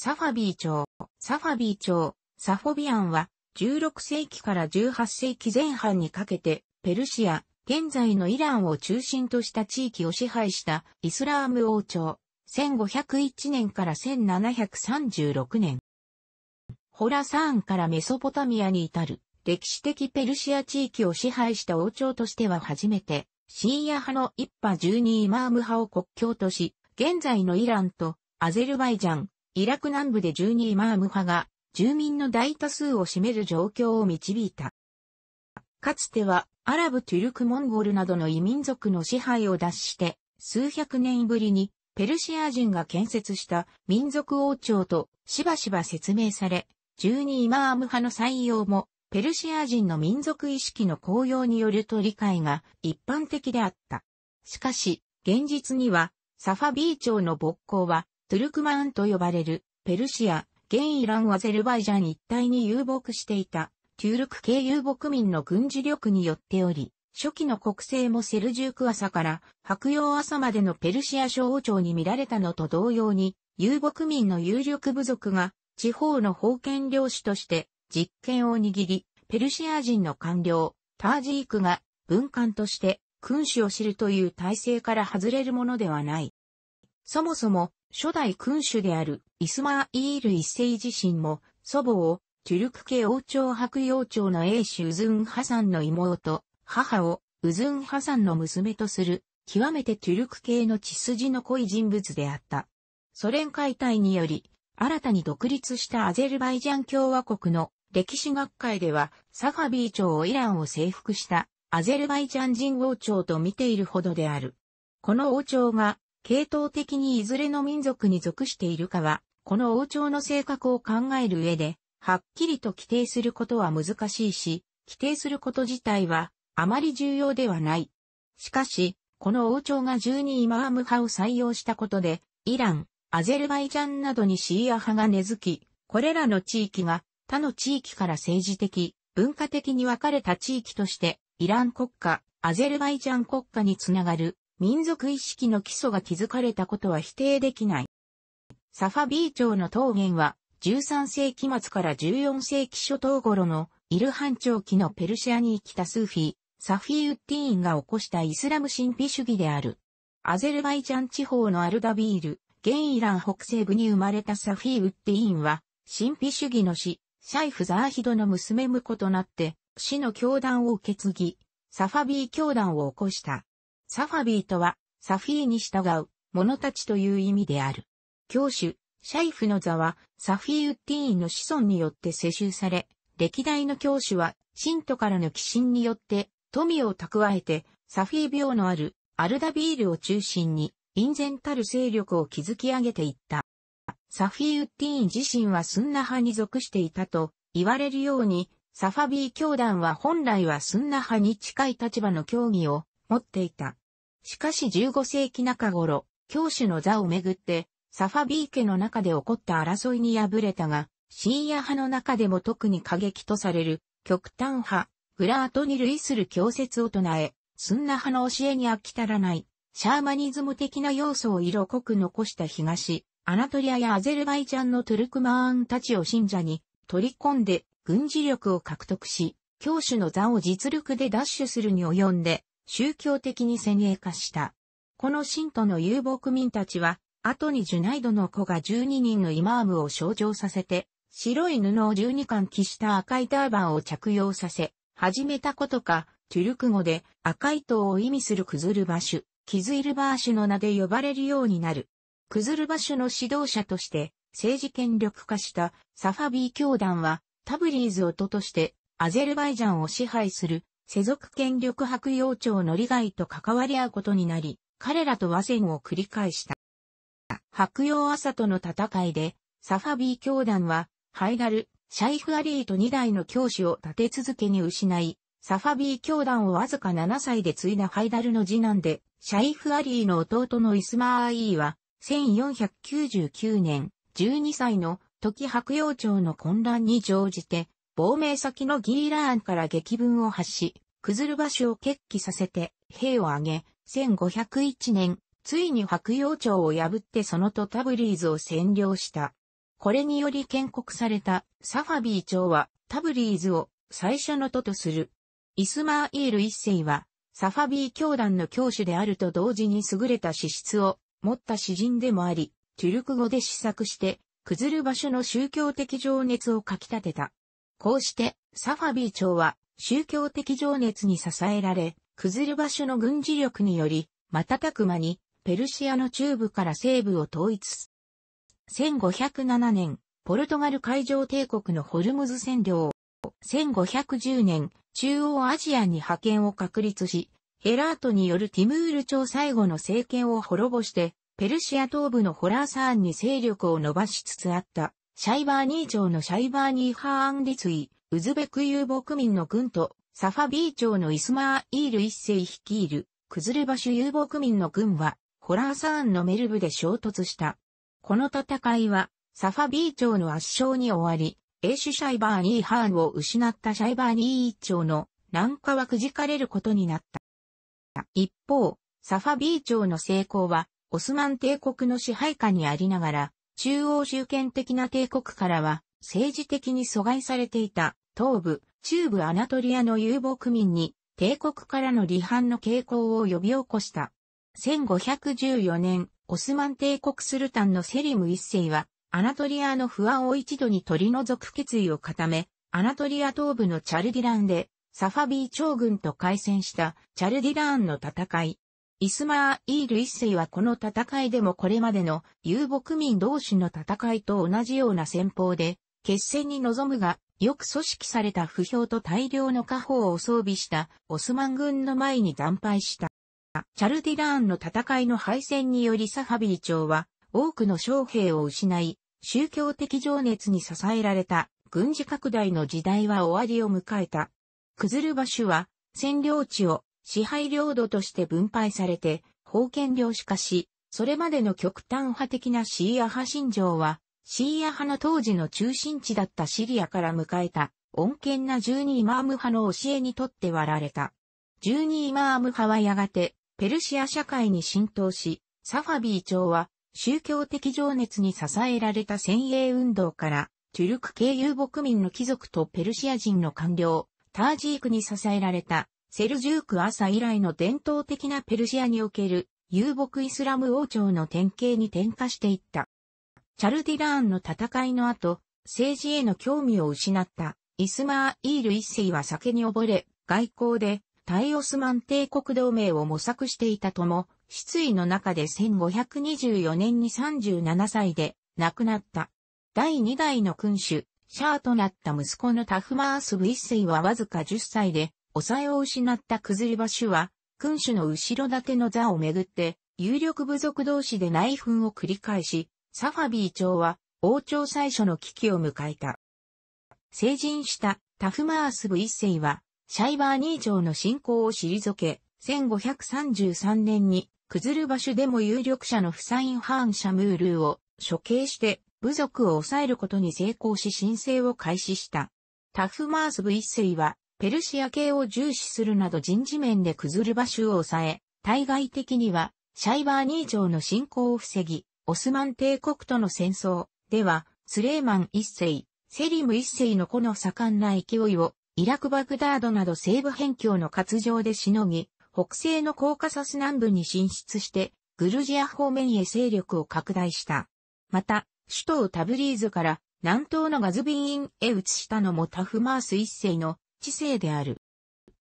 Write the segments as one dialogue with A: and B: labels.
A: サファビー朝、サファビー朝、サフォビアンは、16世紀から18世紀前半にかけて、ペルシア、現在のイランを中心とした地域を支配したイスラーム王朝、1501年から1736年。ホラサーンからメソポタミアに至る歴史的ペルシア地域を支配した王朝としては初めて、シーア派の一派12イマーム派を国境とし、現在のイランとアゼルバイジャン、イラク南部で12イマーム派が住民の大多数を占める状況を導いた。かつてはアラブ、トゥルク、モンゴルなどの異民族の支配を脱して数百年ぶりにペルシア人が建設した民族王朝としばしば説明され、12イマーム派の採用もペルシア人の民族意識の高揚によると理解が一般的であった。しかし、現実にはサファビー朝の勃興はトゥルクマンと呼ばれる、ペルシア、現イランアゼルバイジャン一帯に遊牧していた、ュールク系遊牧民の軍事力によっており、初期の国政もセルジューク朝から白洋朝までのペルシア小王朝に見られたのと同様に、遊牧民の有力部族が地方の封建領主として実権を握り、ペルシア人の官僚、タージークが文官として君主を知るという体制から外れるものではない。そもそも初代君主であるイスマーイール一世自身も祖母をチュルク系王朝白王朝の英主ウズンハサンの妹、母をウズンハサンの娘とする極めてトゥルク系の血筋の濃い人物であった。ソ連解体により、新たに独立したアゼルバイジャン共和国の歴史学会では、サファビー朝をイランを征服したアゼルバイジャン人王朝と見ているほどである。この王朝が系統的にいずれの民族に属しているかは、この王朝の性格を考える上で、はっきりと規定することは難しいし、規定すること自体はあまり重要ではない。しかし、この王朝が12イマーム派を採用したことで、イラン、アゼルバイジャンなどにシーア派が根付き、これらの地域が他の地域から政治的、文化的に分かれた地域として、イラン国家、アゼルバイジャン国家につながる民族意識の基礎が築かれたことは否定できない。サファビー朝の桃源は、13世紀末から14世紀初頭頃のイルハン朝期のペルシアに生きたスーフィー、サフィーウッディーンが起こしたイスラム神秘主義である。アゼルバイジャン地方のアルダビール、現イラン北西部に生まれたサフィーウッディーンは、神秘主義の死、シャイフ・ザーヒドの娘婿となって、死の教団を受け継ぎ、サファビー教団を起こした。サファビーとは、サフィーに従う、者たちという意味である。教主、シャイフの座は、サフィーウッティーンの子孫によって世襲され、歴代の教主は、信徒からの寄進によって、富を蓄えて、サフィー病のある、アルダビールを中心に、隠然たる勢力を築き上げていった。サフィーウッティーン自身はスンナ派に属していたと、言われるように、サファビー教団は本来はスンナ派に近い立場の教義を持っていた。しかし15世紀中頃、教主の座をめぐって、サファビー家の中で起こった争いに敗れたが、シーア派の中でも特に過激とされる、極端派、グラートに類する教説を唱え、スンナ派の教えに飽き足らない、シャーマニズム的な要素を色濃く残した東、アナトリアやアゼルバイジャンのトルクマーンたちを信者に取り込んで軍事力を獲得し、教主の座を実力で奪取するに及んで、宗教的に先鋭化した。この信徒の遊牧民たちは、後にジュナイドの子が12人のイマームを象徴させて、白い布を12巻着した赤いターバンを着用させ、始めたことか、トゥルク語で赤い塔を意味するクズルバシュ、キズイルバーシュの名で呼ばれるようになる。クズルバシュの指導者として、政治権力化したサファビー教団は、タブリーズ音として、アゼルバイジャンを支配する世俗権力白洋町の利害と関わり合うことになり、彼らと和戦を繰り返した。白洋朝との戦いで、サファビー教団は、ハイダル、シャイフアリーと2代の教師を立て続けに失い、サファビー教団をわずか7歳で継いだハイダルの次男で、シャイフアリーの弟のイスマーアイーは、1499年、12歳の時白洋町の混乱に乗じて、亡命先のギーラーンから激文を発し、クズル場所を決起させて、兵を挙げ、1501年、ついに白洋町を破ってそのとタブリーズを占領した。これにより建国されたサファビー町はタブリーズを最初の都とする。イスマーイール一世はサファビー教団の教主であると同時に優れた資質を持った詩人でもあり、トゥルク語で試作して、クズル場所の宗教的情熱をかき立てた。こうして、サファビー朝は、宗教的情熱に支えられ、崩る場所の軍事力により、瞬く間に、ペルシアの中部から西部を統一。1507年、ポルトガル海上帝国のホルムズ占領。1510年、中央アジアに派遣を確立し、ヘラートによるティムール朝最後の政権を滅ぼして、ペルシア東部のホラーサーンに勢力を伸ばしつつあったシャイバーニー町のシャイバーニーハーンツ位、ウズベク遊牧民の軍と、サファビー町のイスマーイール一世率いる、クズルバシュ遊牧民の軍は、ホラーサーンのメルブで衝突した。この戦いは、サファビー町の圧勝に終わり、英主シャイバーニーハーンを失ったシャイバーニー町の南下はくじかれることになった。一方、サファビー町の成功は、オスマン帝国の支配下にありながら、中央集権的な帝国からは政治的に阻害されていた東部、中部アナトリアの遊牧民に帝国からの離反の傾向を呼び起こした。1514年、オスマン帝国スルタンのセリム一世は、アナトリアの不安を一度に取り除く決意を固め、アナトリア東部のチャルディランで、サファビー朝軍と開戦したチャルディランの戦い、イスマー・イール一世はこの戦いでもこれまでの遊牧民同士の戦いと同じような戦法で、決戦に臨むが、よく組織された不評と大量の家宝を装備したオスマン軍の前に惨敗した。チャルディラーンの戦いの敗戦によりサハビー朝は多くの将兵を失い、宗教的情熱に支えられた軍事拡大の時代は終わりを迎えた。クズルバシュは占領地を支配領土として分配されて、封建領主化し、それまでの極端派的なシーア派信条は、シーア派の当時の中心地だったシリアから迎えた、穏健な12イマーム派の教えにとって割られた。12イマーム派はやがて、ペルシア社会に浸透し、サファビー朝は、宗教的情熱に支えられた先鋭運動から、トゥルク系遊牧民の貴族とペルシア人の官僚、タージークに支えられたセルジューク朝以来の伝統的なペルシアにおける遊牧イスラム王朝の典型に転化していった。チャルディラーンの戦いの後、政治への興味を失ったイスマーイール一世は酒に溺れ、外交でイオスマン帝国同盟を模索していたとも、失意の中で1524年に37歳で亡くなった。第2代の君主、シャーとなった息子のタフマースブ一世はわずか10歳で抑えを失った崩れ場所は、君主の後ろ盾の座をめぐって、有力部族同士で内紛を繰り返し、サファビー朝は王朝最初の危機を迎えた。成人したタフマース部一世は、シャイバーニー朝の侵攻を退け、1533年に、クズルバシュでも有力者のフサイン・ハーン・シャムールを処刑して部族を抑えることに成功し申請を開始した。タフマース部一世はペルシア系を重視するなど人事面で崩る場所を抑え、対外的には、シャイバーニー城の侵攻を防ぎ、オスマン帝国との戦争では、スレーマン一世、セリム一世の子の盛んな勢いを、イラクバグダードなど西部辺境の活上でしのぎ、北西のコーカサス南部に進出して、グルジア方面へ勢力を拡大した。また、首都タブリーズから南東のガズビーンへ移したのもタフマース一世の知性である。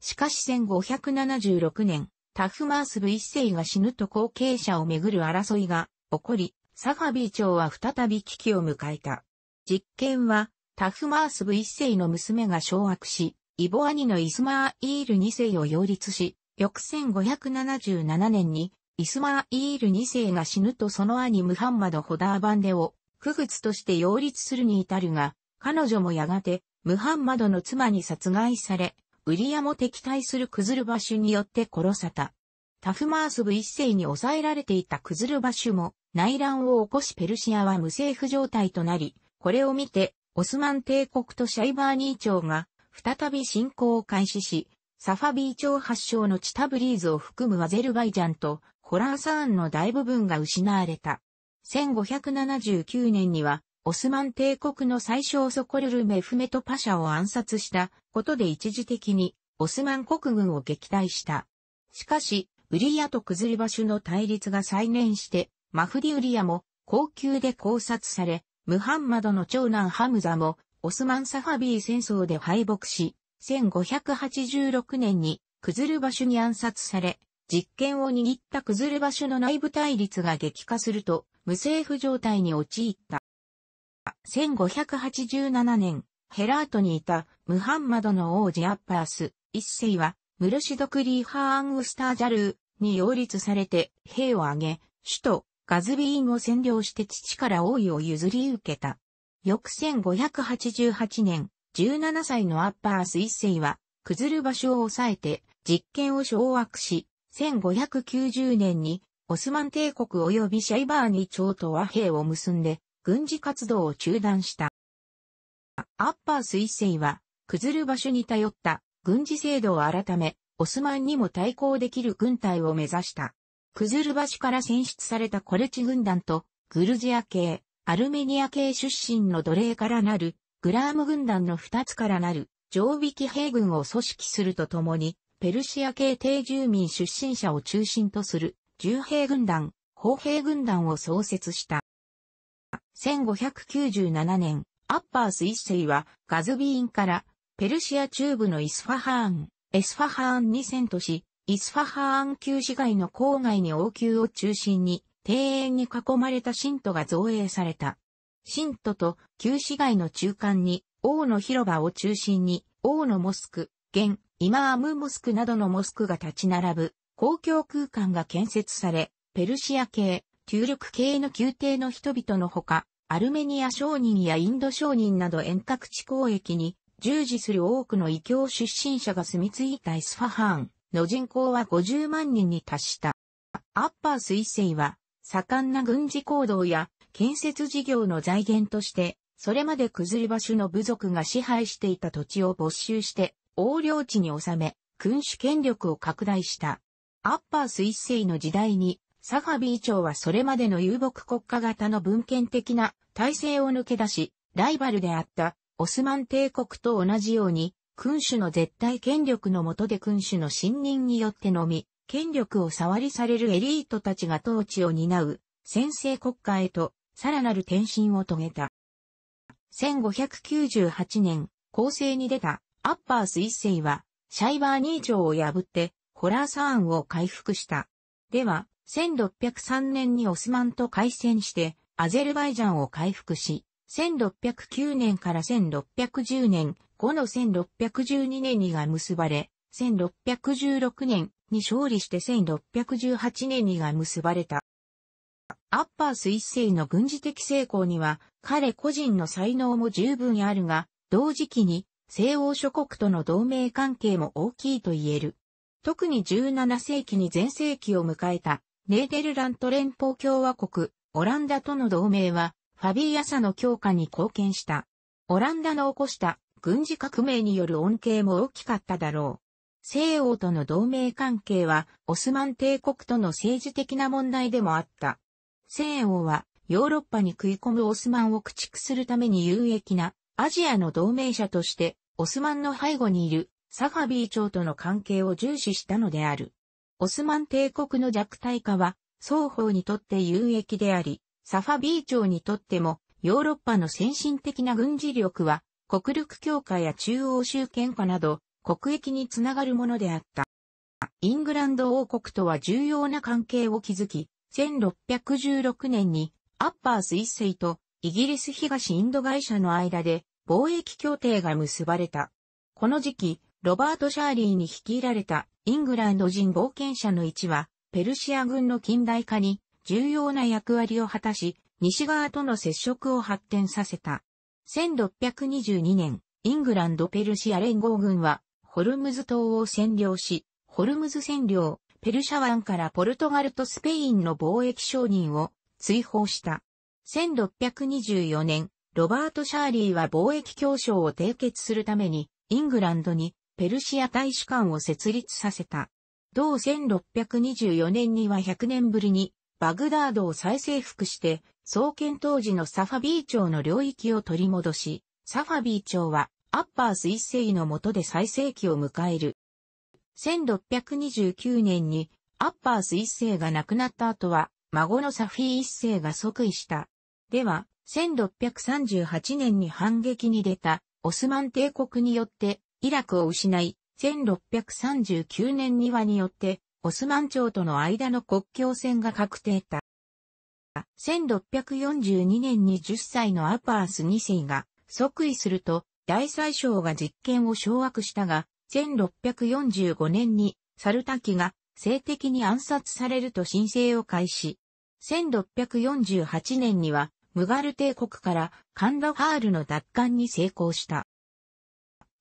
A: しかし1576年、タフマースブ一世が死ぬと後継者をめぐる争いが起こり、サファビー朝は再び危機を迎えた。実験は、タフマースブ一世の娘が掌握し、イボ兄のイスマーイール二世を擁立し、翌1577年に、イスマーイール二世が死ぬとその兄ムハンマド・ホダーバンデを、区別として擁立するに至るが、彼女もやがて、ムハンマドの妻に殺害され、ウリアも敵対するクズルバシュによって殺された。タフマースブ一世に抑えられていたクズルバシュも内乱を起こしペルシアは無政府状態となり、これを見てオスマン帝国とシャイバーニー朝が再び侵攻を開始し、サファビー朝発祥のチタブリーズを含むアゼルバイジャンとホラーサーンの大部分が失われた。1579年にはオスマン帝国の最小ソコルル・メフメト・パシャを暗殺したことで一時的にオスマン国軍を撃退した。しかし、ウリアとクズリバシュの対立が再燃して、マフディ・ウリアも高級で考察され、ムハンマドの長男ハムザもオスマン・サファビー戦争で敗北し、1586年にクズルバシュに暗殺され、実権を握ったクズルバシュの内部対立が激化すると、無政府状態に陥った。1587年、ヘラートにいたムハンマドの王子アッパース、一世は、ムルシドクリーハーアングスタージャルーに擁立されて兵を挙げ、首都ガズビーンを占領して父から王位を譲り受けた。翌1588年、17歳のアッパース一世は、崩る場所を抑えて、実権を掌握し、1590年に、オスマン帝国及びシャイバーニ朝と和平を結んで、軍事活動を中断した。アッパー水星は、崩る場所に頼った軍事制度を改め、オスマンにも対抗できる軍隊を目指した。クズル場所から選出されたコレチ軍団と、グルジア系、アルメニア系出身の奴隷からなる、グラーム軍団の二つからなる、常備機兵軍を組織するとともに、ペルシア系定住民出身者を中心とする、重兵軍団、砲兵軍団を創設した。1597年、アッパース一世はガズビーンからペルシア中部のイスファハーン、エスファハーンに遷都し、イスファハーン旧市街の郊外に王宮を中心に庭園に囲まれた神徒が造営された。神徒と旧市街の中間に王の広場を中心に王のモスク、現、イマームモスクなどのモスクが立ち並ぶ公共空間が建設され、ペルシア系、旧力系の宮廷の人々のほか、アルメニア商人やインド商人など遠隔地交易に従事する多くの異教出身者が住み着いたイスファハーンの人口は50万人に達した。アッパー彗星は盛んな軍事行動や建設事業の財源として、それまで崩れ場所の部族が支配していた土地を没収して横領地に収め、君主権力を拡大した。アッパー彗星の時代にサファビー朝はそれまでの遊牧国家型の文献的な体制を抜け出し、ライバルであったオスマン帝国と同じように、君主の絶対権力の下で君主の信任によってのみ、権力を触りされるエリートたちが統治を担う先制国家へとさらなる転身を遂げた。1598年、構成に出たアッパース一世はシャイバーニー朝を破ってホラーサーンを回復した。では、1603年にオスマンと開戦して、アゼルバイジャンを回復し、1609年から1610年、後の1612年にが結ばれ、1616年に勝利して1618年にが結ばれた。アッパース一世の軍事的成功には、彼個人の才能も十分あるが、同時期に西欧諸国との同盟関係も大きいと言える。特に17世紀に前世紀を迎えたネーデルラント連邦共和国、オランダとの同盟は、ファビーアサの強化に貢献した。オランダの起こした軍事革命による恩恵も大きかっただろう。西欧との同盟関係は、オスマン帝国との政治的な問題でもあった。西欧は、ヨーロッパに食い込むオスマンを駆逐するために有益な、アジアの同盟者として、オスマンの背後にいる、サファビー朝との関係を重視したのである。オスマン帝国の弱体化は、双方にとって有益であり、サファビー朝にとっても、ヨーロッパの先進的な軍事力は、国力強化や中央集権化など、国益につながるものであった。イングランド王国とは重要な関係を築き、1616年にアッパース一世とイギリス東インド会社の間で貿易協定が結ばれた。この時期、ロバート・シャーリーに率いられたイングランド人冒険者の1は、ペルシア軍の近代化に重要な役割を果たし、西側との接触を発展させた。1622年、イングランド・ペルシア連合軍は、ホルムズ島を占領し、ホルムズ占領、ペルシャ湾からポルトガルとスペインの貿易商人を追放した。1624年、ロバート・シャーリーは貿易協商を締結するために、イングランドにペルシア大使館を設立させた。同1624年には100年ぶりにバグダードを再征服して、創建当時のサファビー朝の領域を取り戻し、サファビー朝はアッパース一世の下で最盛期を迎える。1629年にアッパース一世が亡くなった後は、孫のサフィー一世が即位した。では、1638年に反撃に出たオスマン帝国によってイラクを失い、1639年にはによって、オスマン朝との間の国境線が確定た。1642年に10歳のアパース2世が即位すると、大宰相が実権を掌握したが、1645年にサルタキが性的に暗殺されると申請を開始。1648年には、ムガル帝国からカンダハールの奪還に成功した。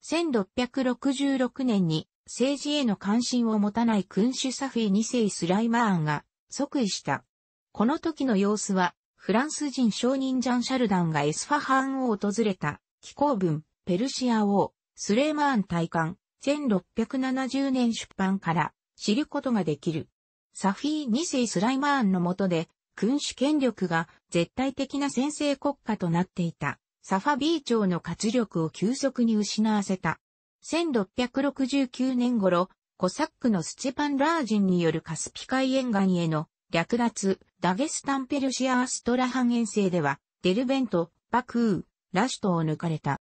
A: 1666年に政治への関心を持たない君主サフィ2世スライマーンが即位した。この時の様子は、フランス人商人ジャン・シャルダンがエスファハンを訪れた、気候文、ペルシア王、スレイマーン大官1670年出版から知ることができる。サフィ2世スライマーンの下で、君主権力が絶対的な先制国家となっていた。サファビー朝の活力を急速に失わせた。1669年頃、コサックのスチェパン・ラージンによるカスピ海沿岸への略奪、ダゲスタン・ペルシア・アストラハン遠征では、デルベント、バクー、ラシュトを抜かれた。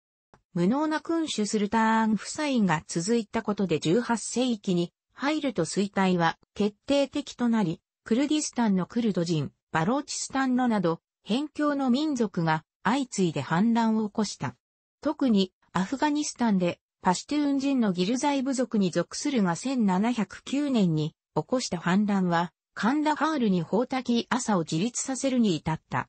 A: 無能な君主するターン夫妻が続いたことで18世紀に入ると衰退は決定的となり、クルディスタンのクルド人、バローチスタンのなど、辺境の民族が相次いで反乱を起こした。特にアフガニスタンでパシュトゥーン人のギルザイ部族に属するが1709年に起こした反乱は、カンダハールに法的朝を自立させるに至った。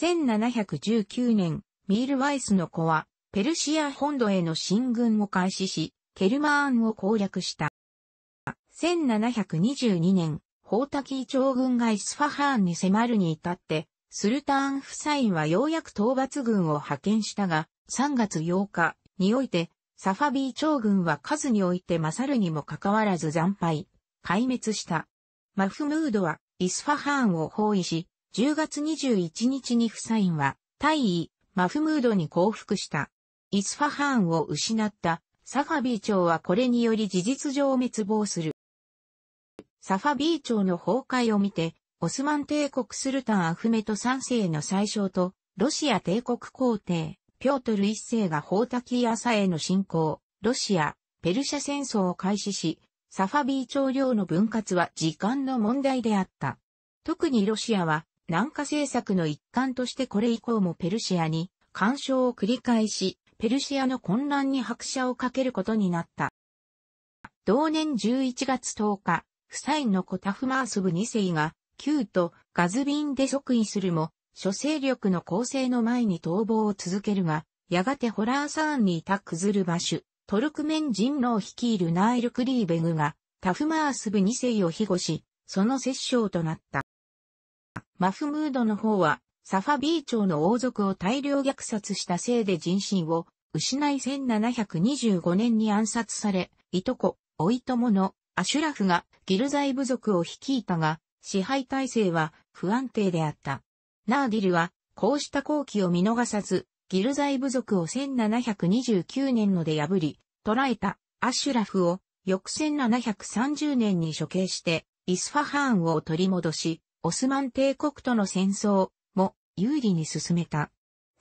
A: 1719年、ミールワイスの子は、ペルシア本土への進軍を開始し、ケルマーンを攻略した。1722年、キー長軍がイスファハーンに迫るに至って、スルターンフサインはようやく討伐軍を派遣したが、3月8日において、サファビー朝軍は数において勝るにもかかわらず惨敗、壊滅した。マフムードはイスファハーンを包囲し、10月21日にフサインは大尉マフムードに降伏した。イスファハーンを失ったサファビー朝はこれにより事実上滅亡する。サファビー朝の崩壊を見て、オスマン帝国スルタンアフメト3世の最小と、ロシア帝国皇帝、ピョートル1世がホータキーアサへの侵攻、ロシア、ペルシャ戦争を開始し、サファビー朝領の分割は時間の問題であった。特にロシアは、南下政策の一環としてこれ以降もペルシアに干渉を繰り返し、ペルシアの混乱に拍車をかけることになった。同年11月10日、フサインのコタフマースブ2世が旧とガズビンで即位するも、諸勢力の構成の前に逃亡を続けるが、やがてホラーサーンにいた崩る場所、トルクメン人狼率いるナイル・クリーベグが、タフマースブ2世を庇護し、その摂政となった。マフムードの方は、サファビー朝の王族を大量虐殺したせいで人心を失い1725年に暗殺され、いとこ、おいとものアシュラフがギルザイ部族を率いたが、支配体制は不安定であった。ナーディルは、こうした後期を見逃さず、ギルザイ部族を1729年ので破り、捕らえたアシュラフを翌1730年に処刑して、イスファハーンを取り戻し、オスマン帝国との戦争も有利に進めた。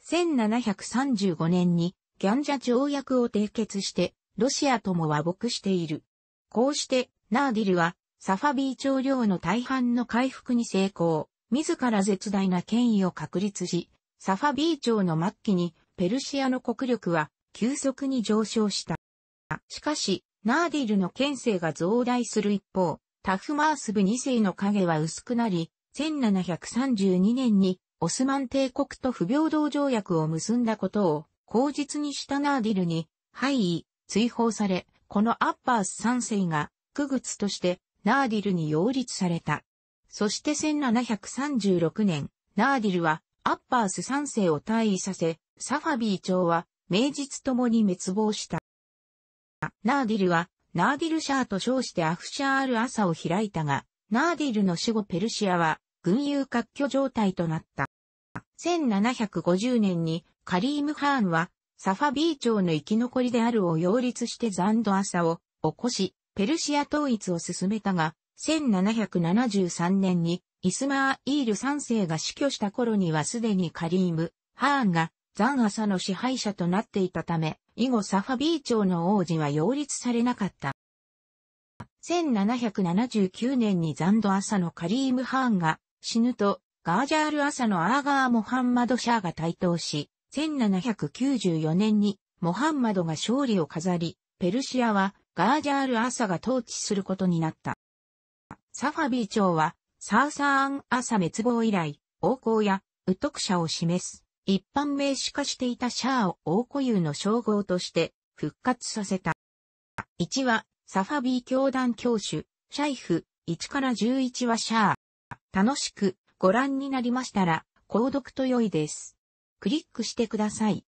A: 1735年にギャンジャ条約を締結して、ロシアとも和睦している。こうして、ナーディルはサファビー朝領の大半の回復に成功、自ら絶大な権威を確立し、サファビー朝の末期にペルシアの国力は急速に上昇した。しかし、ナーディルの権勢が増大する一方、タフマース部2世の影は薄くなり、1732年にオスマン帝国と不平等条約を結んだことを口実にしたナーディルに、敗位、追放され、このアッバース3世が、区物としてナーディルに擁立された。そして1736年、ナーディルはアッパース3世を退位させ、サファビー朝は名実ともに滅亡した。ナーディルはナーディルシャーと称してアフシャール朝を開いたが、ナーディルの死後ペルシアは軍友割拠状態となった。1750年にカリーム・ハーンはサファビー朝の生き残りであるを擁立してザンド朝を起こし、ペルシア統一を進めたが、1773年にイスマーイール3世が死去した頃にはすでにカリーム、ハーンがザンアサの支配者となっていたため、以後サファビー朝の王子は擁立されなかった。1779年にザンドアサのカリーム・ハーンが死ぬと、ガージャール・アサのアーガー・モハンマド・シャーが台頭し、1794年にモハンマドが勝利を飾り、ペルシアはガージャール・アサが統治することになった。サファビー朝は、サーサーン・アサ滅亡以来、王侯や、ウトク者を示す、一般名詞化していたシャアを王固有の称号として、復活させた。1は、サファビー教団教主、シャイフ、1から11はシャア。楽しくご覧になりましたら、購読と良いです。クリックしてください。